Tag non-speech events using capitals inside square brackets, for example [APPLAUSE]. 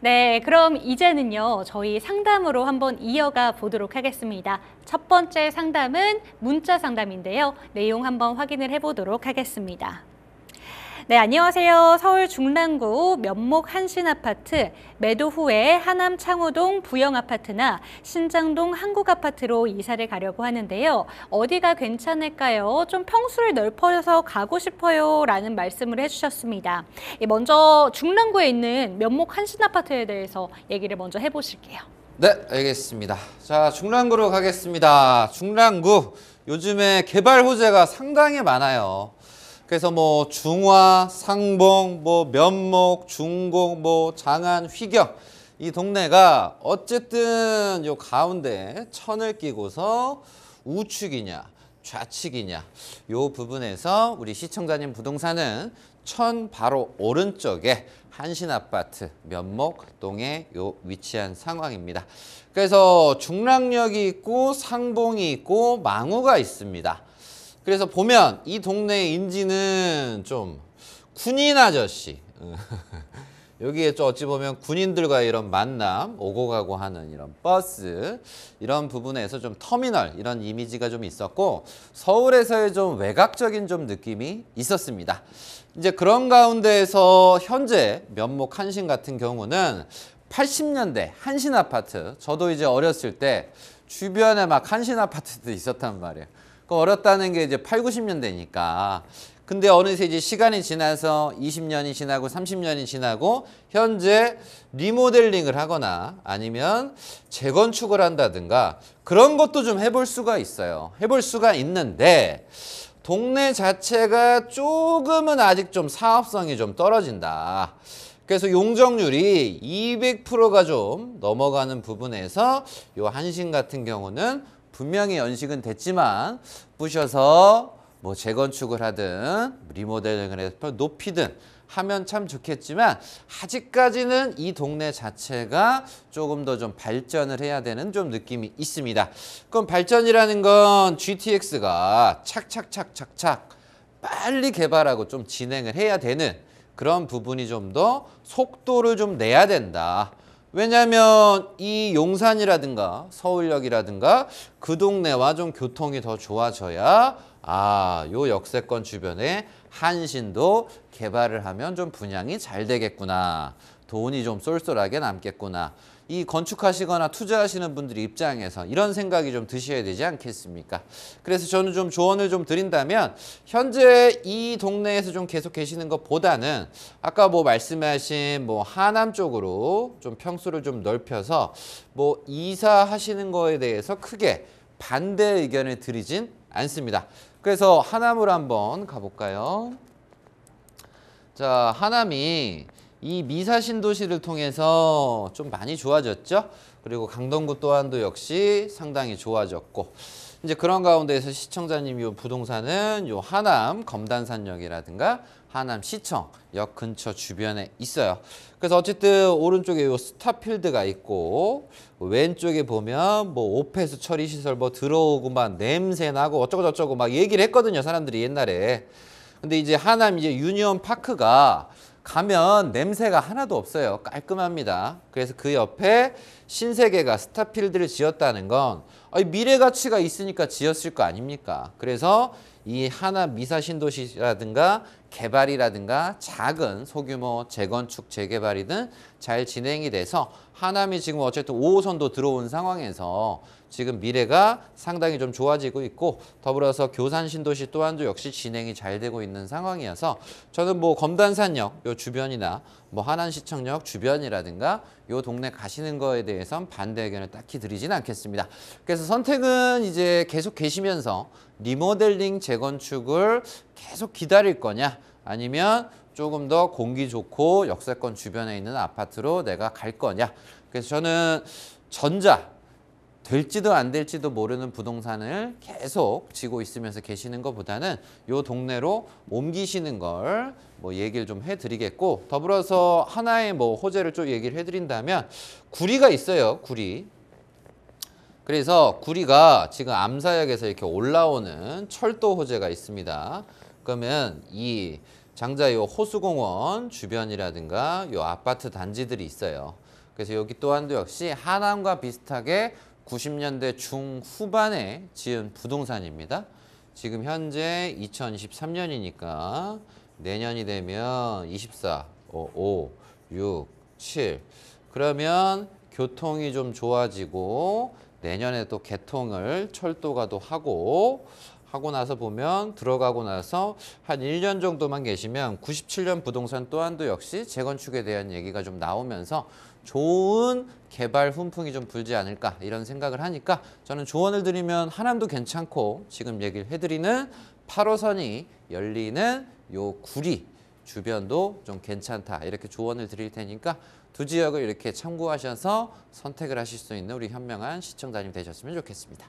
네, 그럼 이제는요, 저희 상담으로 한번 이어가 보도록 하겠습니다. 첫 번째 상담은 문자 상담인데요. 내용 한번 확인을 해보도록 하겠습니다. 네, 안녕하세요. 서울 중랑구 면목 한신아파트, 매도 후에 하남 창호동 부영아파트나 신장동 한국아파트로 이사를 가려고 하는데요. 어디가 괜찮을까요? 좀 평수를 넓혀서 가고 싶어요. 라는 말씀을 해주셨습니다. 예, 먼저 중랑구에 있는 면목 한신아파트에 대해서 얘기를 먼저 해보실게요. 네, 알겠습니다. 자, 중랑구로 가겠습니다. 중랑구. 요즘에 개발 호재가 상당히 많아요. 그래서 뭐 중화, 상봉, 뭐 면목, 중곡, 뭐 장안, 휘경 이 동네가 어쨌든 요 가운데 천을 끼고서 우측이냐 좌측이냐 요 부분에서 우리 시청자님 부동산은 천 바로 오른쪽에 한신아파트 면목동에 요 위치한 상황입니다. 그래서 중랑역이 있고 상봉이 있고 망우가 있습니다. 그래서 보면 이 동네의 인지는 좀 군인 아저씨 [LAUGHS] 여기에 좀 어찌 보면 군인들과 이런 만남, 오고 가고 하는 이런 버스 이런 부분에서 좀 터미널 이런 이미지가 좀 있었고 서울에서의 좀 외곽적인 좀 느낌이 있었습니다. 이제 그런 가운데에서 현재 면목 한신 같은 경우는 80년대 한신 아파트 저도 이제 어렸을 때 주변에 막 한신 아파트도 있었단 말이에요. 그 어렸다는 게 이제 8, 90년대니까. 근데 어느새 이제 시간이 지나서 20년이 지나고 30년이 지나고 현재 리모델링을 하거나 아니면 재건축을 한다든가 그런 것도 좀 해볼 수가 있어요. 해볼 수가 있는데 동네 자체가 조금은 아직 좀 사업성이 좀 떨어진다. 그래서 용적률이 200%가 좀 넘어가는 부분에서 요 한신 같은 경우는 분명히 연식은 됐지만 부셔서 뭐 재건축을 하든 리모델링을 해서 높이든 하면 참 좋겠지만 아직까지는 이 동네 자체가 조금 더 좀 발전을 해야 되는 좀 느낌이 있습니다. 그럼 발전이라는 건 GTX가 착착착착착 빨리 개발하고 좀 진행을 해야 되는 그런 부분이 좀 더 속도를 좀 내야 된다. 왜냐하면 이 용산이라든가 서울역이라든가 그 동네와 좀 교통이 더 좋아져야 아, 요 역세권 주변에 한신도 개발을 하면 좀 분양이 잘 되겠구나. 돈이 좀 쏠쏠하게 남겠구나. 이 건축하시거나 투자하시는 분들 입장에서 이런 생각이 좀 드셔야 되지 않겠습니까? 그래서 저는 좀 조언을 좀 드린다면 현재 이 동네에서 좀 계속 계시는 것보다는 아까 뭐 말씀하신 뭐 하남 쪽으로 좀 평수를 좀 넓혀서 뭐 이사하시는 거에 대해서 크게 반대 의견을 드리진 않습니다. 그래서 하남으로 한번 가볼까요? 자, 하남이 이 미사 신도시를 통해서 좀 많이 좋아졌죠. 그리고 강동구 또한도 역시 상당히 좋아졌고 이제 그런 가운데에서 시청자님 요 부동산은 요 하남 검단산역이라든가 하남 시청 역 근처 주변에 있어요. 그래서 어쨌든 오른쪽에 요 스타필드가 있고 왼쪽에 보면 뭐 오폐수 처리 시설 뭐 들어오고 막 냄새 나고 어쩌고 저쩌고 막 얘기를 했거든요. 사람들이 옛날에. 근데 이제 하남 이제 유니온 파크가 가면 냄새가 하나도 없어요. 깔끔합니다. 그래서 그 옆에 신세계가 스타필드를 지었다는 건 미래 가치가 있으니까 지었을 거 아닙니까? 그래서 이 하나 미사 신도시라든가 개발이라든가 작은 소규모 재건축, 재개발이든 잘 진행이 돼서 하남이 지금 어쨌든 5호선도 들어온 상황에서 지금 미래가 상당히 좀 좋아지고 있고 더불어서 교산 신도시 또한도 역시 진행이 잘 되고 있는 상황이어서 저는 뭐 검단산역 요 주변이나 뭐 하남시청역 주변이라든가 요 동네 가시는 거에 대해서는 반대 의견을 딱히 드리진 않겠습니다. 그래서 선택은 이제 계속 계시면서 리모델링 재건축을 계속 기다릴 거냐 아니면 조금 더 공기 좋고 역세권 주변에 있는 아파트로 내가 갈 거냐 그래서 저는 전자 될지도 안 될지도 모르는 부동산을 계속 지고 있으면서 계시는 것보다는 요 동네로 옮기시는 걸 뭐 얘기를 좀 해드리겠고 더불어서 하나의 뭐 호재를 좀 얘기를 해드린다면 구리가 있어요 구리 그래서 구리가 지금 암사역에서 이렇게 올라오는 철도 호재가 있습니다. 그러면 이 장자 요 호수공원 주변이라든가 요 아파트 단지들이 있어요. 그래서 여기 또한도 역시 하남과 비슷하게 90년대 중후반에 지은 부동산입니다. 지금 현재 2023년이니까 내년이 되면 24, 5, 6, 7 그러면 교통이 좀 좋아지고 내년에 또 개통을 철도가 또 하고 하고 나서 보면 들어가고 나서 한 1년 정도만 계시면 97년 부동산 또한도 역시 재건축에 대한 얘기가 좀 나오면서 좋은 개발 훈풍이 좀 불지 않을까 이런 생각을 하니까 저는 조언을 드리면 하남도 괜찮고 지금 얘기를 해드리는 8호선이 열리는 요 구리 주변도 좀 괜찮다 이렇게 조언을 드릴 테니까 두 지역을 이렇게 참고하셔서 선택을 하실 수 있는 우리 현명한 시청자님 되셨으면 좋겠습니다.